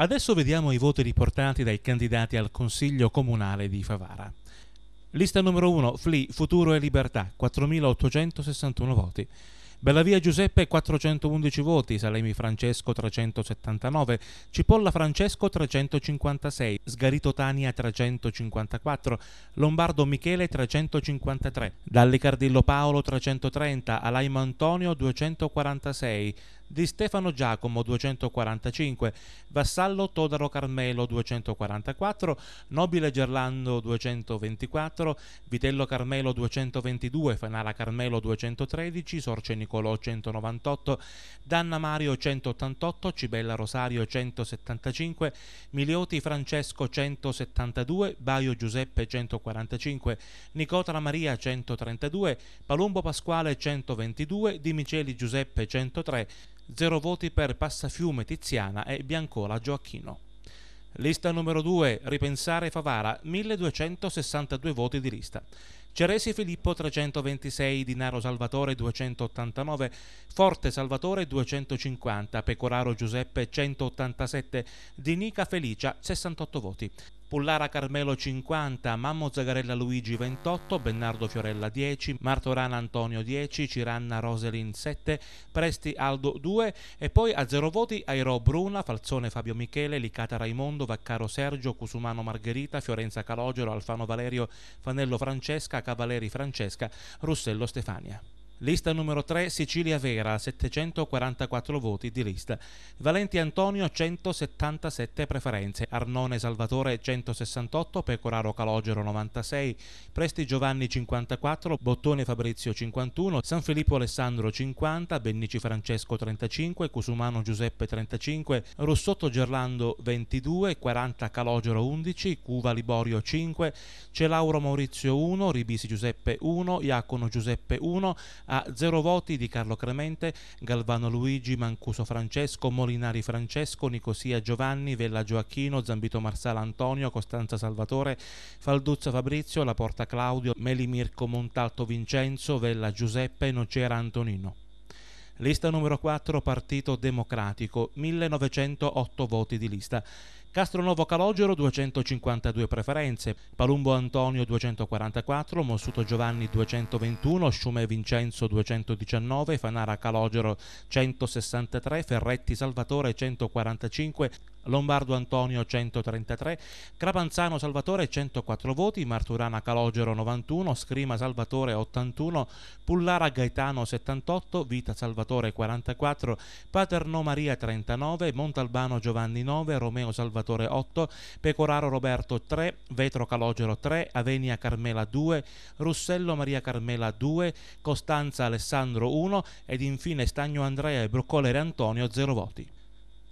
Adesso vediamo i voti riportati dai candidati al Consiglio Comunale di Favara. Lista numero 1, FLI, Futuro e Libertà, 4.861 voti. Bellavia Giuseppe 411 voti, Salemi Francesco 379, Cipolla Francesco 356, Sgarito Tania 354, Lombardo Michele 353, Dalli Cardillo Paolo 330, Alaimo Antonio 246, di Stefano Giacomo 245, Vassallo Todaro Carmelo 244, Nobile Gerlando 224, Vitello Carmelo 222, Fanara Carmelo 213, Sorce Nicolò 198, Danna Mario 188, Cibella Rosario 175, Milioti Francesco 172, Baio Giuseppe 145, Nicotra Maria 132, Palumbo Pasquale 122, Di Miceli Giuseppe 103, 0 voti per Passafiume Tiziana e Biancola Gioacchino. Lista numero 2, Ripensare Favara, 1262 voti di lista. Ceresi Filippo 326, Dinaro Salvatore 289, Forte Salvatore 250, Pecoraro Giuseppe 187, Dinica Felicia 68 voti. Pullara Carmelo 50, Mammo Zagarella Luigi 28, Bennardo Fiorella 10, Martorana Antonio 10, Ciranna Roselin 7, Presti Aldo 2 e poi a 0 voti Airo Bruna, Falzone Fabio Michele, Licata Raimondo, Vaccaro Sergio, Cusumano Margherita, Fiorenza Calogero, Alfano Valerio, Fanello Francesca, Cavaleri Francesca Russello Stefania. Lista numero 3 Sicilia Vera, 744 voti di lista. Valenti Antonio 177 preferenze, Arnone Salvatore 168, Pecoraro Calogero 96, Presti Giovanni 54, Bottone Fabrizio 51, San Filippo Alessandro 50, Bennici Francesco 35, Cusumano Giuseppe 35, Rossotto Gerlando 22, 40 Calogero 11, Cuva Liborio 5, Celauro Maurizio 1, Ribisi Giuseppe 1, Iacono Giuseppe 1, a zero voti di Carlo Clemente, Galvano Luigi, Mancuso Francesco, Molinari Francesco, Nicosia Giovanni, Vella Gioacchino, Zambito Marsala Antonio, Costanza Salvatore, Falduzza Fabrizio, La Porta Claudio, Meli Mirko Montalto Vincenzo, Vella Giuseppe, Nocera Antonino. Lista numero 4, Partito Democratico, 1908 voti di lista. Castronovo Calogero 252 preferenze, Palumbo Antonio 244, Mossuto Giovanni 221, Sciume Vincenzo 219, Fanara Calogero 163, Ferretti Salvatore 145, Lombardo Antonio 133, Crapanzano Salvatore 104 voti, Marturana Calogero 91, Scrima Salvatore 81, Pullara Gaetano 78, Vita Salvatore 44, Paterno Maria 39, Montalbano Giovanni 9, Romeo Salvatore 8, Pecoraro Roberto 3, Vetro Calogero 3, Avenia Carmela 2, Russello Maria Carmela 2, Costanza Alessandro 1 ed infine Stagno Andrea e Broccolere Antonio 0 voti.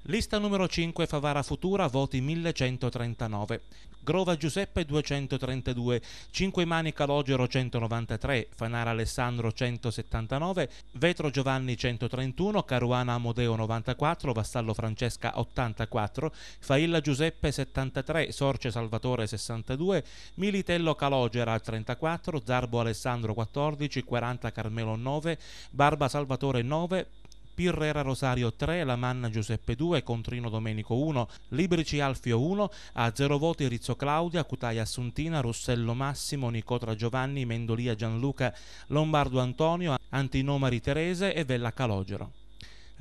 Lista numero 5 Favara Futura, voti 1139. Grova Giuseppe 232, 5 Mani Calogero 193, Fanara Alessandro 179, Vetro Giovanni 131, Caruana Amodeo 94, Vassallo Francesca 84, Failla Giuseppe 73, Sorce Salvatore 62, Militello Calogera 34, Zarbo Alessandro 14, 40 Carmelo 9, Barba Salvatore 9, Pirrera Rosario 3, La Manna Giuseppe 2, Contrino Domenico 1, Librici Alfio 1, a 0 voti Rizzo Claudia, Cutai Assuntina, Rossello Massimo, Nicotra Giovanni, Mendolia Gianluca, Lombardo Antonio, Antinomari Terese e Vella Calogero.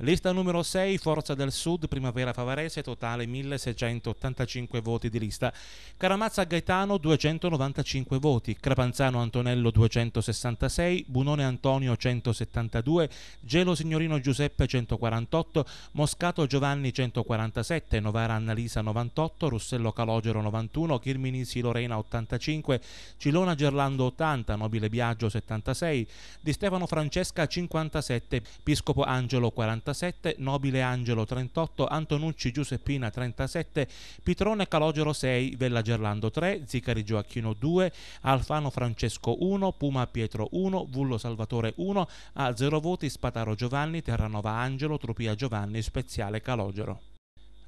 Lista numero 6, Forza del Sud, Primavera Favarese, totale 1685 voti di lista. Caramazza Gaetano 295 voti, Crapanzano Antonello 266, Bunone Antonio 172, Gelo Signorino Giuseppe 148, Moscato Giovanni 147, Novara Annalisa 98, Russello Calogero 91, Chirminisi Lorena 85, Cilona Gerlando 80, Nobile Biagio 76, Di Stefano Francesca 57, Piscopo Angelo 46. 37, Nobile Angelo 38, Antonucci Giuseppina 37, Pitrone Calogero 6, Vella Gerlando 3, Zicari Gioacchino 2, Alfano Francesco 1, Puma Pietro 1, Vullo Salvatore 1, a 0 voti Spataro Giovanni, Terranova Angelo, Tropia Giovanni, Speziale Calogero.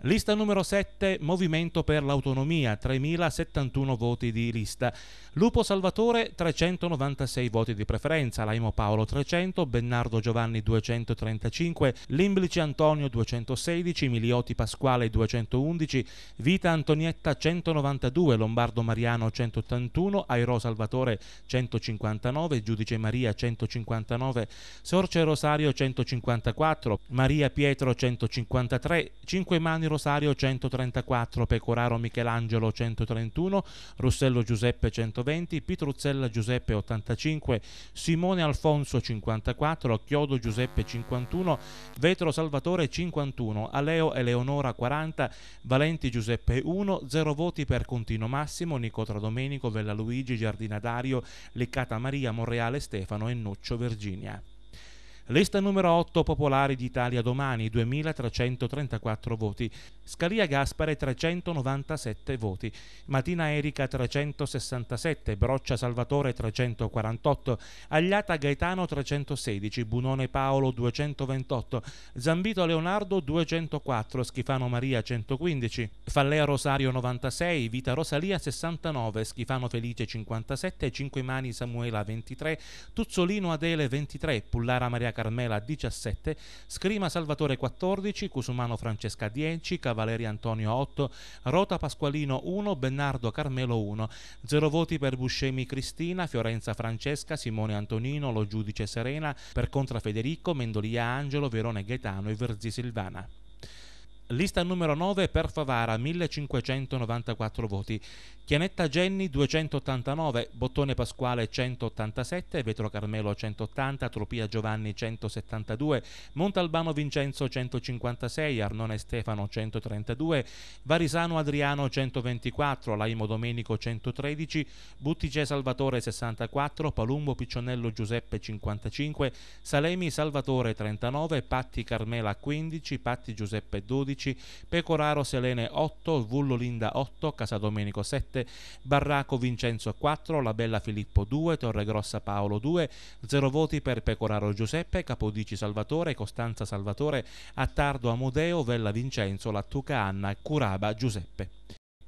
Lista numero 7, Movimento per l'Autonomia, 3.071 voti di lista. Lupo Salvatore, 396 voti di preferenza. Laimo Paolo, 300. Bennardo Giovanni, 235. Limblici Antonio, 216. Milioti Pasquale, 211. Vita Antonietta, 192. Lombardo Mariano, 181. Airo Salvatore, 159. Giudice Maria, 159. Sorce Rosario, 154. Maria Pietro, 153. Cinque Mani Rosario 134, Pecoraro Michelangelo 131, Rossello Giuseppe 120, Pitruzzella Giuseppe 85, Simone Alfonso 54, Chiodo Giuseppe 51, Vetro Salvatore 51, Aleo Eleonora 40, Valenti Giuseppe 1, 0 voti per Contino Massimo, Nicotra Domenico, Vella Luigi, Giardina Dario, Leccata Maria, Monreale Stefano e Nuccio Virginia. Lista numero 8 Popolari d'Italia domani, 2334 voti. Scalia Gaspare 397 voti, Matina Erika 367, Broccia Salvatore 348, Agliata Gaetano 316, Bunone Paolo 228, Zambito Leonardo 204, Schifano Maria 115, Fallea Rosario 96, Vita Rosalia 69, Schifano Felice 57, Cinque Mani Samuela 23, Tuzzolino Adele 23, Pullara Maria Carmela 17, Scrima Salvatore 14, Cusumano Francesca 10, Cavallo Valerio Antonio 8, Rota Pasqualino 1, Bernardo Carmelo 1, 0 voti per Buscemi Cristina, Fiorenza Francesca, Simone Antonino, Lo Giudice Serena, per Contra Federico, Mendolia Angelo, Verone Gaetano e Verzi Silvana. Lista numero 9 per Favara 1594 voti, Chianetta Genni 289, Bottone Pasquale 187, Vetro Carmelo 180, Tropia Giovanni 172, Montalbano Vincenzo 156, Arnone Stefano 132, Varisano Adriano 124, Laimo Domenico 113, Buttice Salvatore 64, Palumbo Piccionello Giuseppe 55, Salemi Salvatore 39, Patti Carmela 15, Patti Giuseppe 12, 11, Pecoraro Selene 8, Vullolinda 8, Casadomenico 7, Barraco Vincenzo 4, La Bella Filippo 2, Torregrossa Paolo 2, 0 voti per Pecoraro Giuseppe, Capodici Salvatore, Costanza Salvatore, Attardo Amodeo, Vella Vincenzo, Lattuca Anna, Curaba Giuseppe.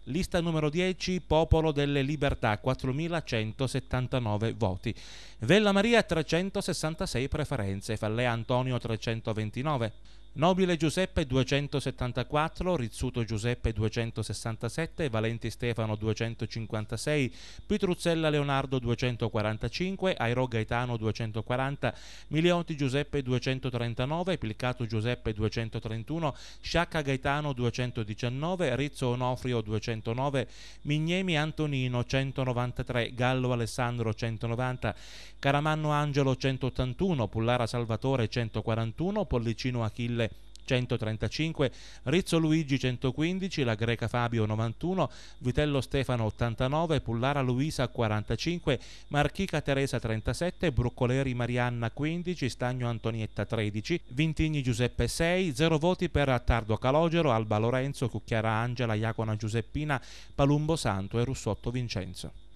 Lista numero 10, Popolo delle Libertà, 4.179 voti. Vella Maria 366 preferenze, Falle Antonio 329. Nobile Giuseppe 274, Rizzuto Giuseppe 267, Valenti Stefano 256, Pitruzzella Leonardo 245, Airo Gaetano 240, Miliotti Giuseppe 239, Pilcato Giuseppe 231, Sciacca Gaetano 219, Rizzo Onofrio 209, Mignemi Antonino 193, Gallo Alessandro 190, Caramanno Angelo 181, Pullara Salvatore 141, Pollicino Achille 135, Rizzo Luigi 115, La Greca Fabio 91, Vitello Stefano 89, Pullara Luisa 45, Marchica Teresa 37, Bruccoleri Marianna 15, Stagno Antonietta 13, Vintigni Giuseppe 6, 0 voti per Tardo Calogero, Alba Lorenzo, Cucchiara Angela, Iacona Giuseppina, Palumbo Santo e Russotto Vincenzo.